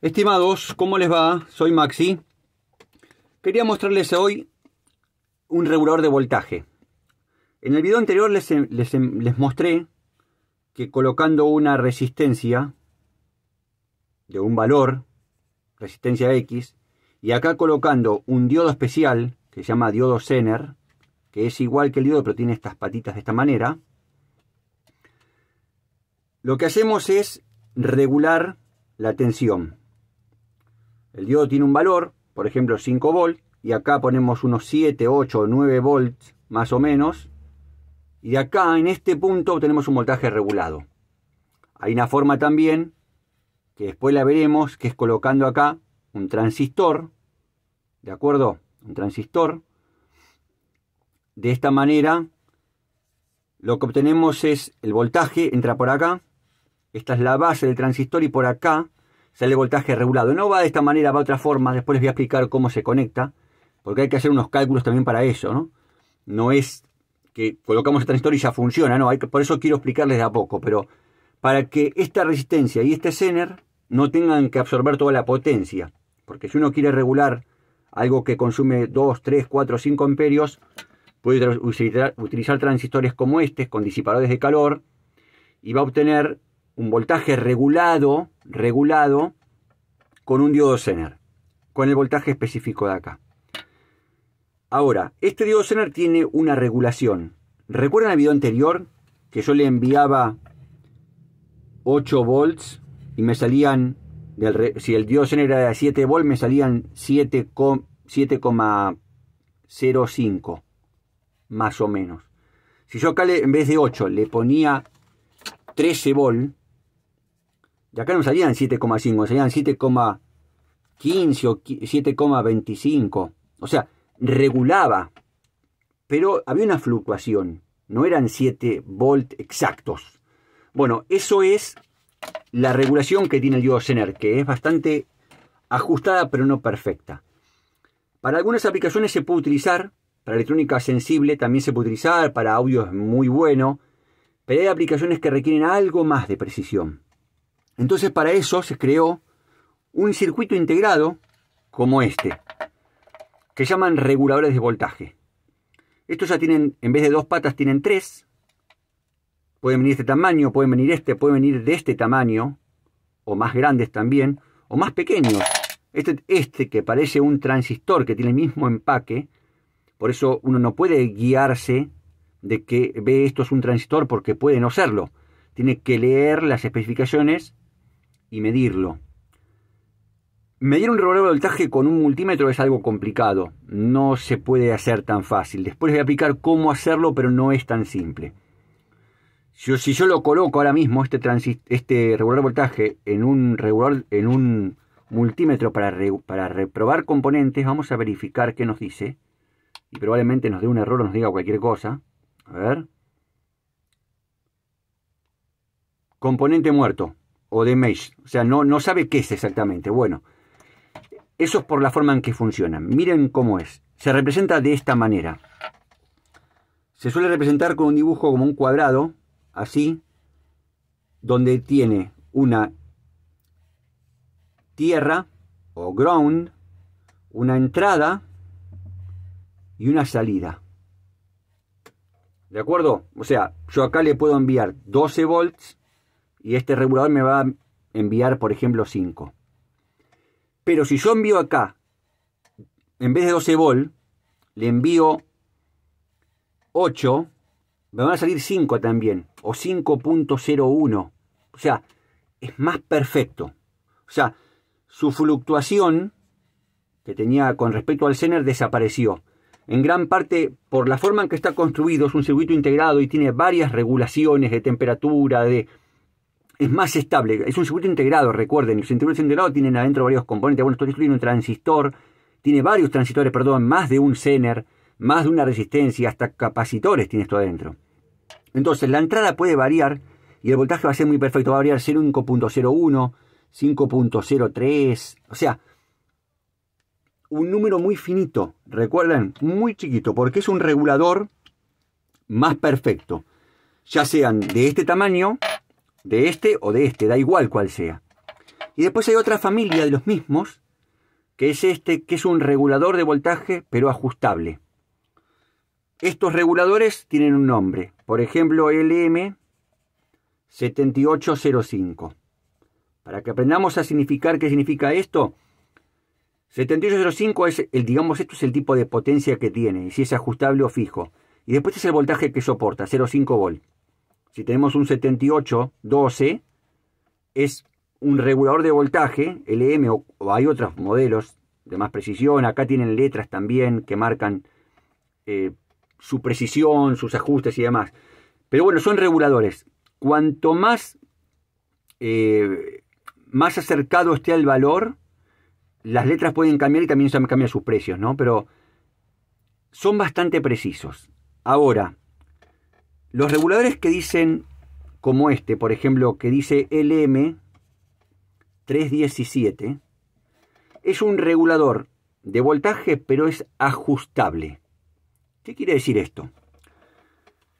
Estimados, ¿cómo les va? Soy Maxi. Quería mostrarles hoy un regulador de voltaje. En el video anterior em-, em-, les, mostré que colocando una resistencia de un valor, resistencia X, y acá colocando un diodo especial que se llama diodo Zener, que es igual que el diodo pero tiene estas patitas de esta manera, lo que hacemos es regular la tensión. El diodo tiene un valor, por ejemplo 5 volts, y acá ponemos unos 7, 8 o 9 volts más o menos, y acá en este punto obtenemos un voltaje regulado. Hay una forma también, que después la veremos, que es colocando acá un transistor, ¿de acuerdo? Un transistor. De esta manera, lo que obtenemos es el voltaje, entra por acá, esta es la base del transistor y por acá sale voltaje regulado. No va de esta manera, va de otra forma. Después les voy a explicar cómo se conecta, porque hay que hacer unos cálculos también para eso, ¿no? No es que colocamos el transistor y ya funciona, no. Hay por eso quiero explicarles de a poco, pero para que esta resistencia y este zener no tengan que absorber toda la potencia. Porque si uno quiere regular algo que consume 2, 3, 4, 5 amperios, puede utilizar transistores como este, con disipadores de calor, y va a obtener un voltaje regulado, regulado con un diodo Zener, con el voltaje específico de acá. Ahora, este diodo Zener tiene una regulación. ¿Recuerdan el video anterior que yo le enviaba 8 volts y me salían, si el diodo Zener era de 7 volts, me salían 7,05 más o menos. Si yo acá en vez de 8 le ponía 13 volts, ya acá no salían 7,5, salían 7,15 o 7,25. O sea, regulaba. Pero había una fluctuación. No eran 7 volt exactos. Bueno, eso es la regulación que tiene el diodo Zener, que es bastante ajustada pero no perfecta. Para algunas aplicaciones se puede utilizar, para electrónica sensible también se puede utilizar, para audio es muy bueno, pero hay aplicaciones que requieren algo más de precisión. Entonces para eso se creó un circuito integrado como este, que llaman reguladores de voltaje. Estos ya tienen, en vez de dos patas, tienen tres. Pueden venir de este tamaño, pueden venir este, pueden venir de este tamaño, o más grandes también, o más pequeños. Este, este que parece un transistor que tiene el mismo empaque, por eso uno no puede guiarse de que ve esto es un transistor porque puede no serlo. Tiene que leer las especificaciones y medirlo. Medir un regulador de voltaje con un multímetro es algo complicado, no se puede hacer tan fácil. Después voy a aplicar cómo hacerlo, pero no es tan simple. Si yo, yo lo coloco ahora mismo, este, este regulador de voltaje, en un, regulador, en un multímetro para, para reprobar componentes, vamos a verificar qué nos dice. Y probablemente nos dé un error o nos diga cualquier cosa. A ver. Componente muerto o de mesh. O sea, no, no sabe qué es exactamente. Bueno, eso es por la forma en que funcionan. Miren cómo es. Se representa de esta manera. Se suele representar con un dibujo como un cuadrado, así, donde tiene una tierra o ground, una entrada y una salida. ¿De acuerdo? O sea, yo acá le puedo enviar 12 volts y este regulador me va a enviar, por ejemplo, 5. Pero si yo envío acá, en vez de 12 volt, le envío 8, me van a salir 5 también, o 5.01. O sea, es más perfecto. O sea, su fluctuación que tenía con respecto al Zener desapareció. En gran parte por la forma en que está construido, es un circuito integrado y tiene varias regulaciones de temperatura, de es más estable. Es un circuito integrado, recuerden. Los circuitos integrados tienen adentro varios componentes. Bueno, esto tiene un transistor, tiene varios transistores, perdón, más de un zener, más de una resistencia, hasta capacitores tiene esto adentro. Entonces, la entrada puede variar y el voltaje va a ser muy perfecto. Va a variar 0,5.01, 5.03, o sea, un número muy finito, recuerden, muy chiquito, porque es un regulador más perfecto. Ya sean de este tamaño de este o de este, da igual cuál sea. Y después hay otra familia de los mismos, que es este, que es un regulador de voltaje, pero ajustable. Estos reguladores tienen un nombre, por ejemplo, LM7805. Para que aprendamos a significar qué significa esto, 7805 es el, digamos, esto es el tipo de potencia que tiene, y si es ajustable o fijo. Y después es el voltaje que soporta, 0,5 volt. Si tenemos un 7812, es un regulador de voltaje, LM, e o, hay otros modelos de más precisión. Acá tienen letras también que marcan eh, su precisión, sus ajustes y demás. Pero bueno, son reguladores. Cuanto más, eh, más acercado esté al valor, las letras pueden cambiar y también se cambian sus precios, ¿no? Pero son bastante precisos. Ahora, los reguladores que dicen, como este, por ejemplo, que dice LM317, es un regulador de voltaje, pero es ajustable. ¿Qué quiere decir esto?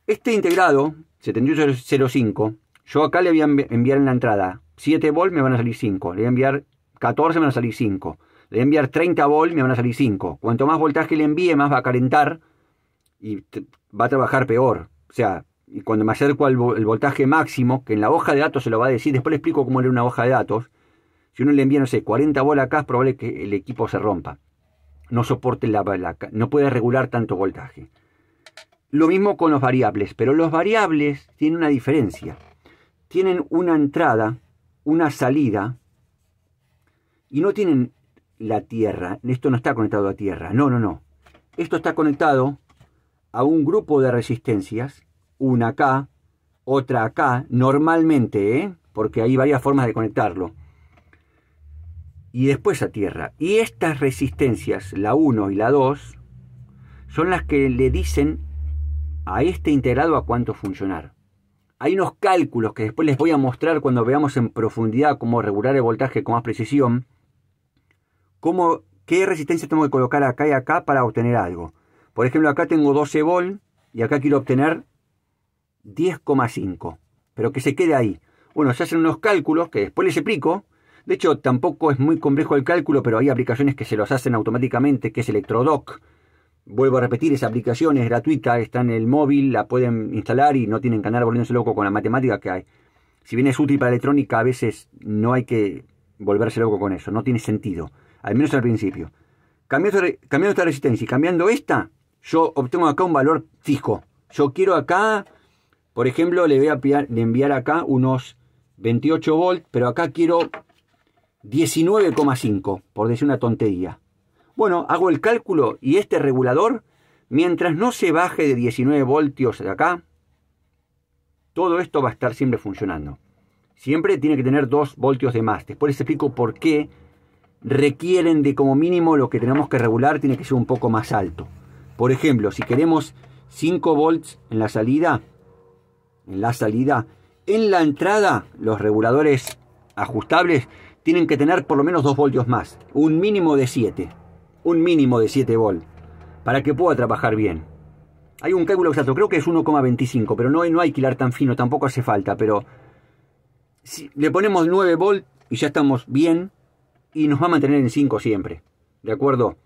Este integrado 7805, yo acá le voy a enviar en la entrada 7 volts, me van a salir 5. Le voy a enviar 14, me van a salir 5. Le voy a enviar 30 volts, me van a salir 5. Cuanto más voltaje le envíe, más va a calentar y va a trabajar peor. O sea, cuando me acerco al el voltaje máximo, que en la hoja de datos se lo va a decir, después le explico cómo leer una hoja de datos. Si uno le envía, no sé, 40 bolas acá, es probable que el equipo se rompa. No soporte la, la no puede regular tanto voltaje. Lo mismo con los variables, pero los variables tienen una diferencia. Tienen una entrada, una salida, y no tienen la tierra. Esto no está conectado a tierra. No, no, no. Esto está conectado a un grupo de resistencias, una acá, otra acá, normalmente, ¿eh? porque hay varias formas de conectarlo, y después a tierra. Y estas resistencias, la 1 y la 2, son las que le dicen a este integrado a cuánto funcionar. Hay unos cálculos que después les voy a mostrar cuando veamos en profundidad cómo regular el voltaje con más precisión, cómo, qué resistencia tengo que colocar acá y acá para obtener algo. Por ejemplo, acá tengo 12 volt y acá quiero obtener 10,5. Pero que se quede ahí. Bueno, se hacen unos cálculos que después les explico. De hecho, tampoco es muy complejo el cálculo, pero hay aplicaciones que se los hacen automáticamente, que es Electrodoc. Vuelvo a repetir, esa aplicación es gratuita, está en el móvil, la pueden instalar y no tienen que andar volviéndose loco con la matemática que hay. Si bien es útil para electrónica, a veces no hay que volverse loco con eso, no tiene sentido, al menos al principio. Cambiando cambiando esta resistencia y cambiando esta, yo obtengo acá un valor fijo. Yo quiero acá, por ejemplo, le voy a enviar acá unos 28 volts, pero acá quiero 19,5, por decir una tontería. Bueno, hago el cálculo y este regulador, mientras no se baje de 19 voltios de acá, todo esto va a estar siempre funcionando. Siempre tiene que tener 2 voltios de más. Después les explico por qué requieren de como mínimo lo que tenemos que regular tiene que ser un poco más alto. Por ejemplo, si queremos 5 volts en la salida, en la salida, en la entrada los reguladores ajustables tienen que tener por lo menos 2 voltios más, un mínimo de 7, un mínimo de 7 volts, para que pueda trabajar bien. Hay un cálculo exacto, creo que es 1,25, pero no, hay que ir tan fino, tampoco hace falta, pero si le ponemos 9 volts y ya estamos bien y nos va a mantener en 5 siempre, ¿de acuerdo?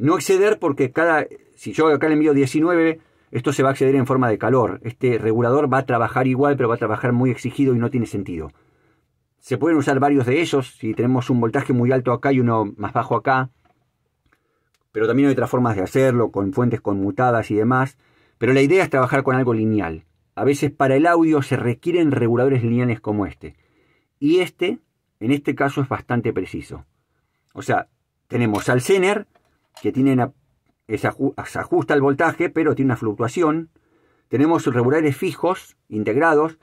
No exceder porque cada, si yo acá le envío 19, esto se va a exceder en forma de calor. Este regulador va a trabajar igual, pero va a trabajar muy exigido y no tiene sentido. Se pueden usar varios de ellos, si tenemos un voltaje muy alto acá y uno más bajo acá. Pero también hay otras formas de hacerlo, con fuentes conmutadas y demás. Pero la idea es trabajar con algo lineal. A veces para el audio se requieren reguladores lineales como este. Y este, en este caso, es bastante preciso. O sea, tenemos al Zener, que tienen se ajusta el voltaje, pero tiene una fluctuación. Tenemos regulares fijos, integrados.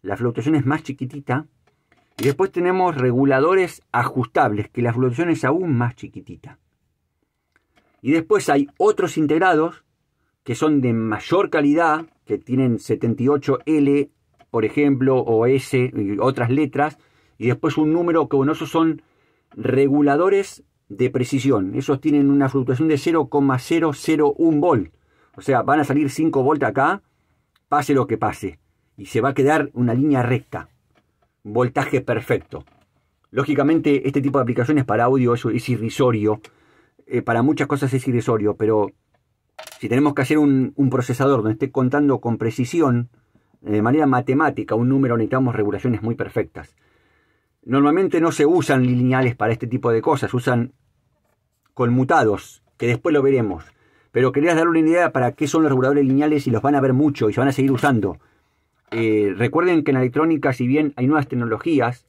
La fluctuación es más chiquitita. Y después tenemos reguladores ajustables, que la fluctuación es aún más chiquitita. Y después hay otros integrados que son de mayor calidad, que tienen 78L, por ejemplo, o S y otras letras. Y después un número que, bueno, esos son reguladores de precisión. esos tienen una fluctuación de 0,001 volt. O sea, van a salir 5 volt acá, pase lo que pase. Y se va a quedar una línea recta. Voltaje perfecto. Lógicamente, este tipo de aplicaciones para audio eso es irrisorio. Eh, para muchas cosas es irrisorio, pero si tenemos que hacer un, un procesador donde esté contando con precisión, de manera matemática, un número, necesitamos regulaciones muy perfectas. Normalmente no se usan lineales para este tipo de cosas, usan conmutados, que después lo veremos. Pero querías dar una idea para qué son los reguladores lineales y los van a ver mucho y se van a seguir usando. Eh, recuerden que en electrónica, si bien hay nuevas tecnologías,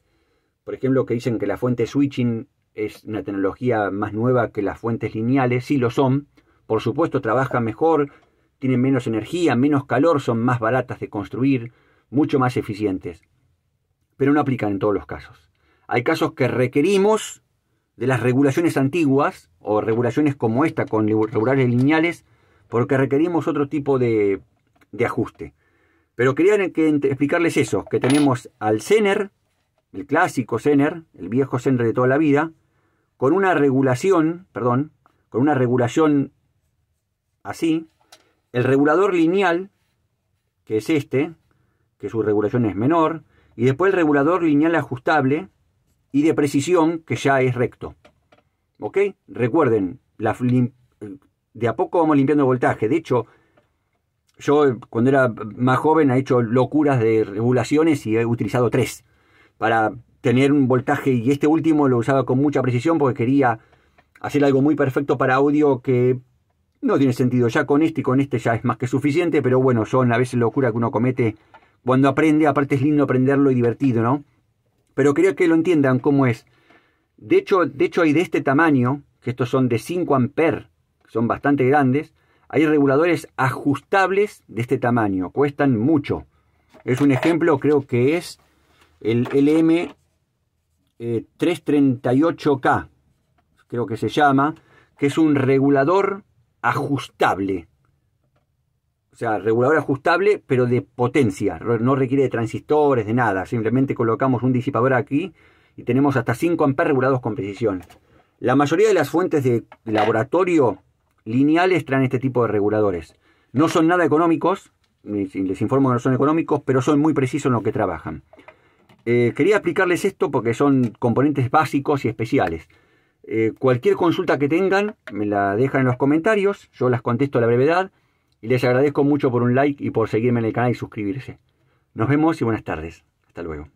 por ejemplo, que dicen que la fuente switching es una tecnología más nueva que las fuentes lineales, sí lo son, por supuesto trabajan mejor, tienen menos energía, menos calor, son más baratas de construir, mucho más eficientes, pero no aplican en todos los casos. Hay casos que requerimos de las regulaciones antiguas o regulaciones como esta con regulares lineales porque requerimos otro tipo de, de ajuste. Pero quería explicarles eso, que tenemos al Cener, el clásico Zener, el viejo Zener de toda la vida, con una regulación, perdón, con una regulación así, el regulador lineal, que es este, que su regulación es menor, y después el regulador lineal ajustable, y de precisión que ya es recto. ¿Ok? Recuerden, la de a poco vamos limpiando el voltaje. De hecho, yo eh, cuando era más joven he hecho locuras de regulaciones y he utilizado tres para tener un voltaje y este último lo usaba con mucha precisión porque quería hacer algo muy perfecto para audio que no tiene sentido. Ya con este y con este ya es más que suficiente, pero bueno, son a veces locuras que uno comete cuando aprende. Aparte es lindo aprenderlo y divertido, ¿no? pero quería que lo entiendan cómo es. De hecho, de hecho hay de este tamaño, que estos son de 5 amperes, son bastante grandes, hay reguladores ajustables de este tamaño, cuestan mucho. Es un ejemplo, creo que es el LM338K, eh, creo que se llama, que es un regulador ajustable o sea, regulador ajustable, pero de potencia, no requiere de transistores, de nada, simplemente colocamos un disipador aquí y tenemos hasta 5 amperes regulados con precisión. La mayoría de las fuentes de laboratorio lineales traen este tipo de reguladores. No son nada económicos, les informo que no son económicos, pero son muy precisos en lo que trabajan. Eh, quería explicarles esto porque son componentes básicos y especiales. Eh, cualquier consulta que tengan, me la dejan en los comentarios, yo las contesto a la brevedad. Y les agradezco mucho por un like y por seguirme en el canal y suscribirse. Nos vemos y buenas tardes. Hasta luego.